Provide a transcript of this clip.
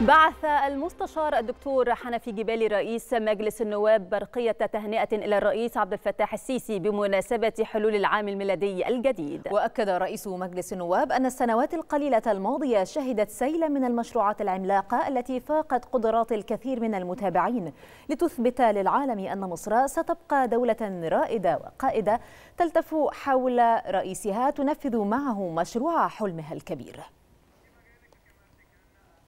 بعث المستشار الدكتور حنفي جبالي رئيس مجلس النواب برقية تهنئة إلى الرئيس عبد الفتاح السيسي بمناسبة حلول العام الميلادي الجديد وأكد رئيس مجلس النواب أن السنوات القليلة الماضية شهدت سيلا من المشروعات العملاقة التي فاقت قدرات الكثير من المتابعين لتثبت للعالم أن مصر ستبقى دولة رائدة وقائدة تلتف حول رئيسها تنفذ معه مشروع حلمها الكبير